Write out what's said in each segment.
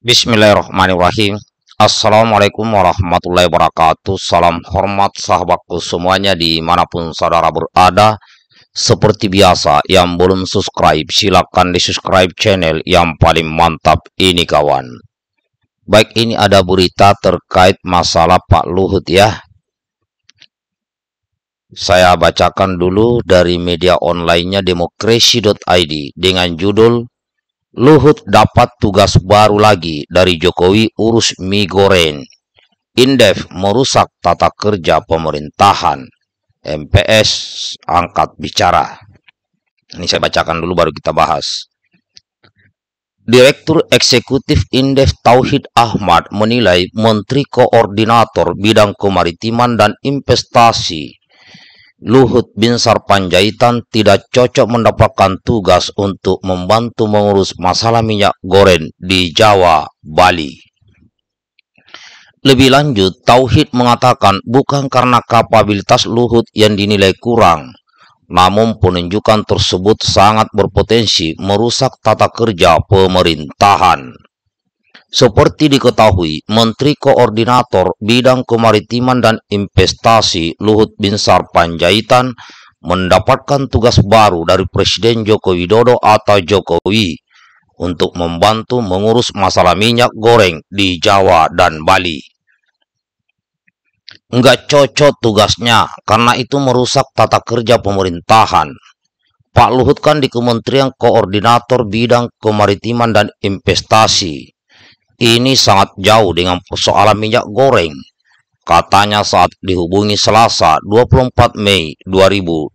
Bismillahirrahmanirrahim. Assalamualaikum warahmatullahi wabarakatuh. Salam hormat sahabatku semuanya dimanapun saudara berada. Seperti biasa, yang belum subscribe silakan di subscribe channel yang paling mantap ini kawan. Baik ini ada berita terkait masalah Pak Luhut ya. Saya bacakan dulu dari media online onlinenya demokrasi.id dengan judul Luhut dapat tugas baru lagi dari Jokowi urus mie Indef merusak tata kerja pemerintahan. MPS angkat bicara. Ini saya bacakan dulu baru kita bahas. Direktur Eksekutif Indef Tauhid Ahmad menilai Menteri Koordinator Bidang Kemaritiman dan Investasi Luhut bin Sarpanjaitan tidak cocok mendapatkan tugas untuk membantu mengurus masalah minyak goreng di Jawa, Bali. Lebih lanjut, Tauhid mengatakan bukan karena kapabilitas Luhut yang dinilai kurang, namun penunjukan tersebut sangat berpotensi merusak tata kerja pemerintahan. Seperti diketahui, Menteri Koordinator Bidang Kemaritiman dan Investasi Luhut Binsar Panjaitan mendapatkan tugas baru dari Presiden Joko Widodo atau Jokowi untuk membantu mengurus masalah minyak goreng di Jawa dan Bali. Nggak cocok tugasnya karena itu merusak tata kerja pemerintahan. Pak Luhut kan di Kementerian Koordinator Bidang Kemaritiman dan Investasi ini sangat jauh dengan persoalan minyak goreng. Katanya saat dihubungi Selasa 24 Mei 2022.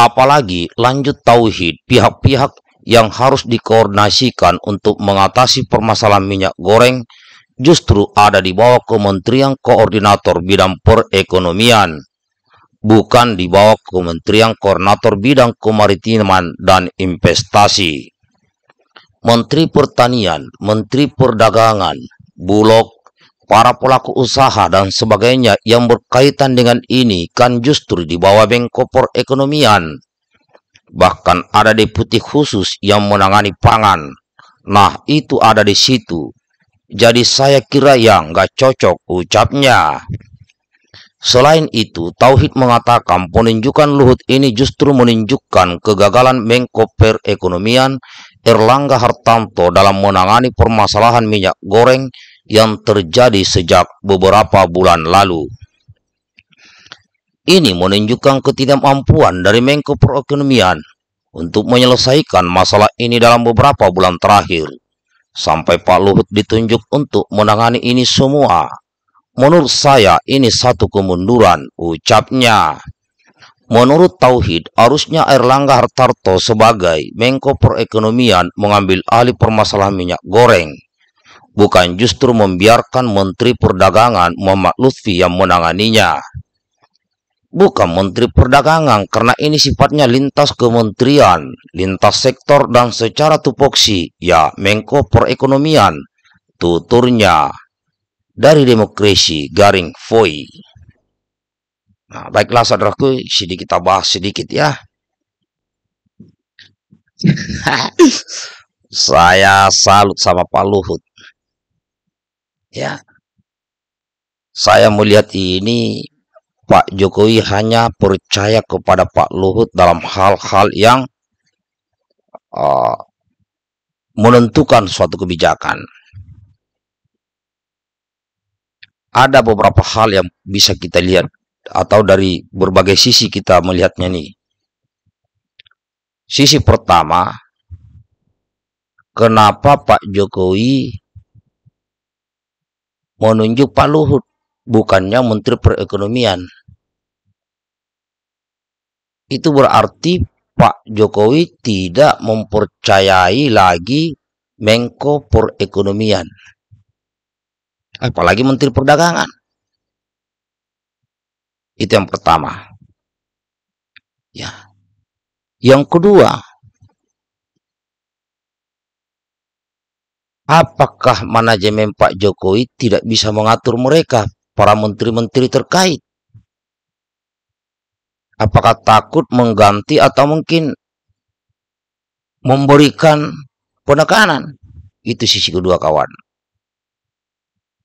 Apalagi lanjut tauhid pihak-pihak yang harus dikoordinasikan untuk mengatasi permasalahan minyak goreng justru ada di bawah Kementerian Koordinator Bidang Perekonomian, bukan di bawah Kementerian Koordinator Bidang Kemaritiman dan Investasi. Menteri Pertanian, Menteri Perdagangan, Bulog, para pelaku usaha dan sebagainya yang berkaitan dengan ini kan justru di bawah bengkopor ekonomian. Bahkan ada deputi khusus yang menangani pangan. Nah, itu ada di situ. Jadi saya kira yang gak cocok ucapnya. Selain itu, Tauhid mengatakan penunjukan Luhut ini justru menunjukkan kegagalan mengkoper ekonomian. Erlangga Hartanto dalam menangani permasalahan minyak goreng yang terjadi sejak beberapa bulan lalu. Ini menunjukkan ketidakmampuan dari Menko Perekonomian untuk menyelesaikan masalah ini dalam beberapa bulan terakhir. Sampai Pak Luhut ditunjuk untuk menangani ini semua. Menurut saya ini satu kemunduran, ucapnya. Menurut Tauhid, arusnya Erlangga Hartarto sebagai Menko Perekonomian mengambil alih permasalahan minyak goreng, bukan justru membiarkan Menteri Perdagangan Muhammad Lutfi yang menanganinya. Bukan Menteri Perdagangan karena ini sifatnya lintas kementerian, lintas sektor dan secara tupoksi, ya Menko Perekonomian, tuturnya. Dari demokrasi Garing Foy. Nah, baiklah saudaraku, sini kita bahas sedikit ya. Saya salut sama Pak Luhut. Ya. Saya melihat ini Pak Jokowi hanya percaya kepada Pak Luhut dalam hal-hal yang uh, menentukan suatu kebijakan. Ada beberapa hal yang bisa kita lihat atau dari berbagai sisi kita melihatnya nih. Sisi pertama, kenapa Pak Jokowi menunjuk Pak Luhut bukannya Menteri Perekonomian? Itu berarti Pak Jokowi tidak mempercayai lagi Menko Perekonomian. Apalagi Menteri Perdagangan. Itu yang pertama. Ya. Yang kedua, apakah manajemen Pak Jokowi tidak bisa mengatur mereka, para menteri-menteri terkait? Apakah takut mengganti atau mungkin memberikan penekanan? Itu sisi kedua kawan.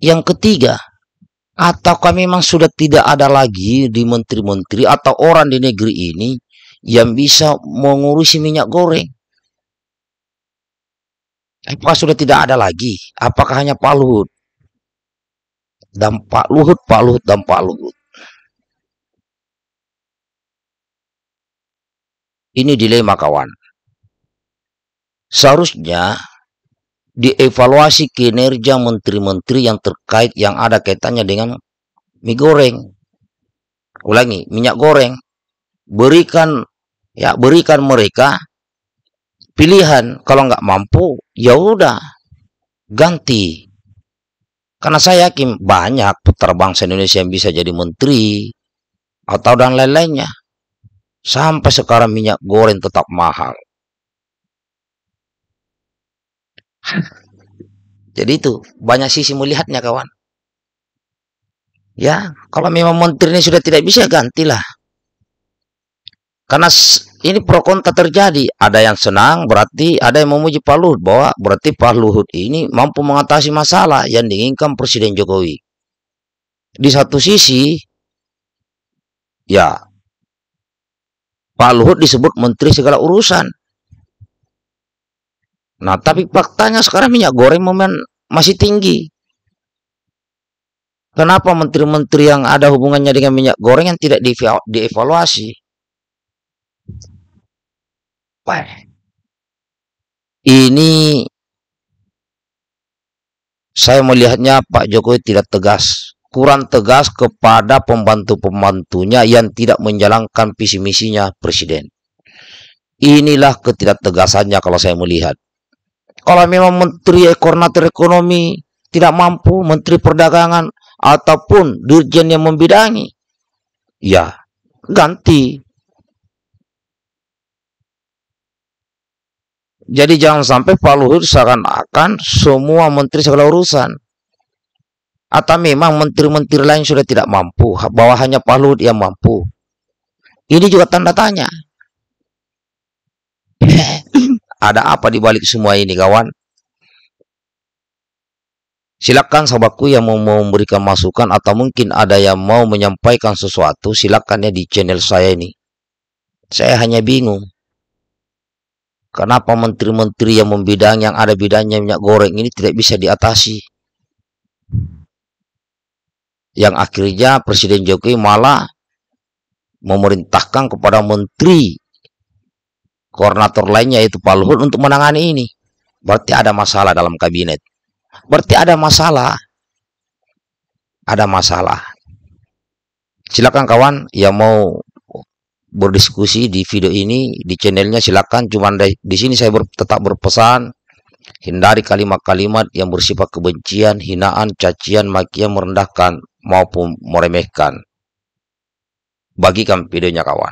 Yang ketiga, atau kami memang sudah tidak ada lagi di menteri-menteri atau orang di negeri ini yang bisa mengurusi minyak goreng? Apakah sudah tidak ada lagi? Apakah hanya Pak Luhut? Dan Pak Luhut, Pak Luhut, dan Pak Luhut. Ini dilema kawan. Seharusnya dievaluasi kinerja menteri-menteri yang terkait yang ada kaitannya dengan mie goreng. Ulangi, minyak goreng. Berikan ya berikan mereka pilihan kalau nggak mampu ya udah ganti karena saya yakin banyak putra bangsa Indonesia yang bisa jadi menteri atau dan lain-lainnya sampai sekarang minyak goreng tetap mahal Jadi itu banyak sisi melihatnya kawan. Ya, kalau memang ini sudah tidak bisa gantilah. Karena ini pro kontra terjadi. Ada yang senang berarti ada yang memuji Pak Luhut bahwa berarti Pak Luhut ini mampu mengatasi masalah yang diinginkan Presiden Jokowi. Di satu sisi, ya Pak Luhut disebut menteri segala urusan. Nah, tapi faktanya sekarang minyak goreng momen masih tinggi. Kenapa menteri-menteri yang ada hubungannya dengan minyak goreng yang tidak dievaluasi? Wah, ini saya melihatnya Pak Jokowi tidak tegas, kurang tegas kepada pembantu-pembantunya yang tidak menjalankan visi misinya presiden. Inilah ketidaktegasannya kalau saya melihat. Kalau memang menteri koordinator ekonomi tidak mampu, menteri perdagangan ataupun dirjen yang membidangi, ya ganti. Jadi jangan sampai Pak Luhut seakan-akan semua menteri segala urusan. Atau memang menteri-menteri lain sudah tidak mampu, bahwa hanya Pak Luhut yang mampu. Ini juga tanda tanya. Ada apa di balik semua ini, kawan? Silakan sahabatku yang mau memberikan masukan atau mungkin ada yang mau menyampaikan sesuatu, silakan ya di channel saya ini. Saya hanya bingung. Kenapa menteri-menteri yang membidang yang ada bidangnya minyak goreng ini tidak bisa diatasi? Yang akhirnya Presiden Jokowi malah memerintahkan kepada menteri koordinator lainnya yaitu Pak Luhut untuk menangani ini. Berarti ada masalah dalam kabinet. Berarti ada masalah. Ada masalah. Silakan kawan yang mau berdiskusi di video ini di channelnya silakan cuman di, di sini saya ber, tetap berpesan hindari kalimat-kalimat yang bersifat kebencian, hinaan, cacian, makian, merendahkan maupun meremehkan. Bagikan videonya kawan.